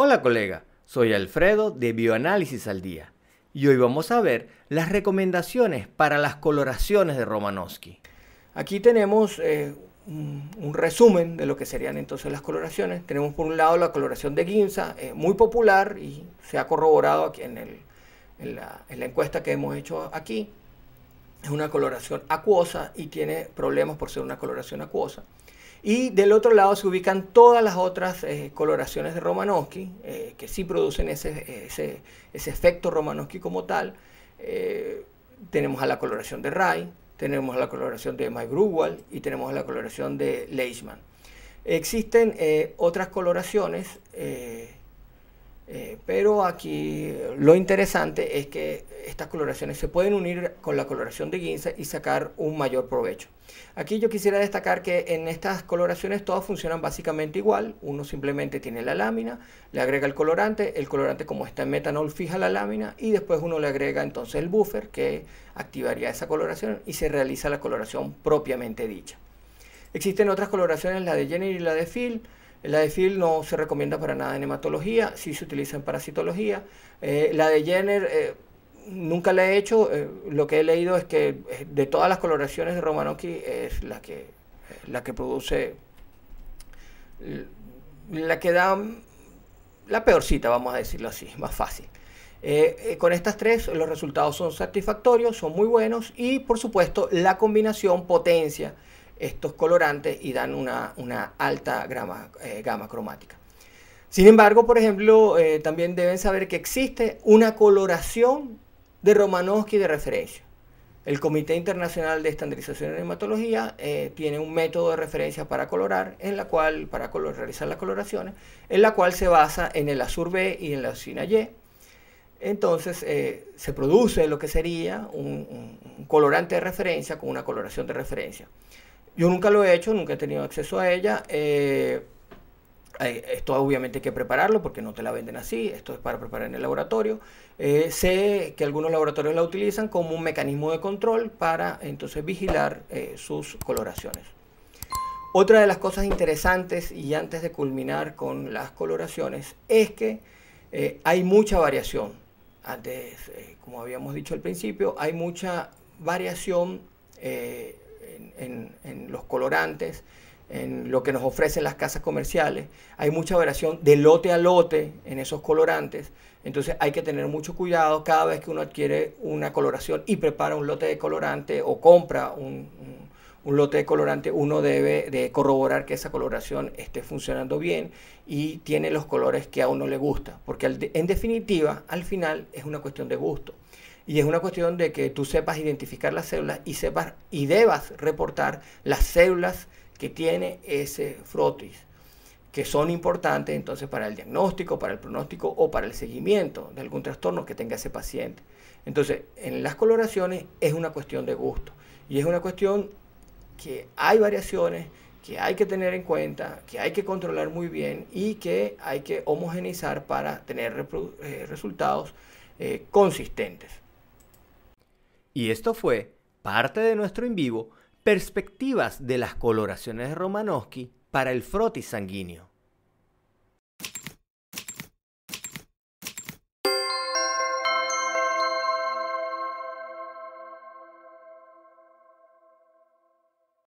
Hola colega, soy Alfredo de Bioanálisis al Día y hoy vamos a ver las recomendaciones para las coloraciones de Romanowski. Aquí tenemos eh, un, resumen de lo que serían entonces las coloraciones. Tenemos por un lado la coloración de Ginza, eh, muy popular y se ha corroborado aquí en, la, en la encuesta que hemos hecho aquí. Es una coloración acuosa y tiene problemas por ser una coloración acuosa. Y del otro lado se ubican todas las otras eh, coloraciones de Romanowski, eh, que sí producen ese, efecto Romanowski como tal. Eh, tenemos a la coloración de Ray, tenemos a la coloración de Mike Grubwald y tenemos a la coloración de Leishman. Existen otras coloraciones pero aquí lo interesante es que estas coloraciones se pueden unir con la coloración de Ginza y sacar un mayor provecho. Aquí yo quisiera destacar que en estas coloraciones todas funcionan básicamente igual. Uno simplemente tiene la lámina, le agrega el colorante, el colorante como está en metanol fija la lámina y después uno le agrega entonces el buffer que activaría esa coloración y se realiza la coloración propiamente dicha. Existen otras coloraciones, la de Jenner y la de Phil la de Phil no se recomienda para nada en hematología, sí se utiliza en parasitología. Eh, la de Jenner eh, nunca la he hecho, eh, lo que he leído es que de todas las coloraciones de Romanoki es la que, la que produce, la que da la peorcita, vamos a decirlo así, más fácil. con estas tres los resultados son satisfactorios, son muy buenos y por supuesto la combinación potencia estos colorantes y dan una, alta eh, gama cromática. Sin embargo, por ejemplo, eh, también deben saber que existe una coloración de Romanowski de referencia. El Comité Internacional de Estandarización de Hematología eh, tiene un método de referencia para colorar, en la cual, para color, realizar las coloraciones, en la cual se basa en el azur B y en la oscina Y. Entonces se produce lo que sería un colorante de referencia con una coloración de referencia. Yo nunca lo he hecho, nunca he tenido acceso a ella. Eh, eh, esto obviamente hay que prepararlo porque no te la venden así, esto es para preparar en el laboratorio. Eh, sé que algunos laboratorios la utilizan como un mecanismo de control para entonces vigilar sus coloraciones. Otra de las cosas interesantes y antes de culminar con las coloraciones es que hay mucha variación. Antes, como habíamos dicho al principio, hay mucha variación en, los colorantes, en lo que nos ofrecen las casas comerciales. Hay mucha variación de lote a lote en esos colorantes. Entonces hay que tener mucho cuidado cada vez que uno adquiere una coloración y prepara un lote de colorante o compra un, lote de colorante, uno debe de corroborar que esa coloración esté funcionando bien y tiene los colores que a uno le gusta. Porque en definitiva, al final es una cuestión de gusto y es una cuestión de que tú sepas identificar las células y sepas y debas reportar las células que tiene ese frotis, que son importantes entonces para el diagnóstico, para el pronóstico o para el seguimiento de algún trastorno que tenga ese paciente. Entonces, en las coloraciones es una cuestión de gusto y es una cuestión que hay variaciones que hay que tener en cuenta, que hay que controlar muy bien y que hay que homogenizar para tener eh, resultados eh, consistentes. Y esto fue parte de nuestro en vivo Perspectivas de las coloraciones de para el frotis sanguíneo.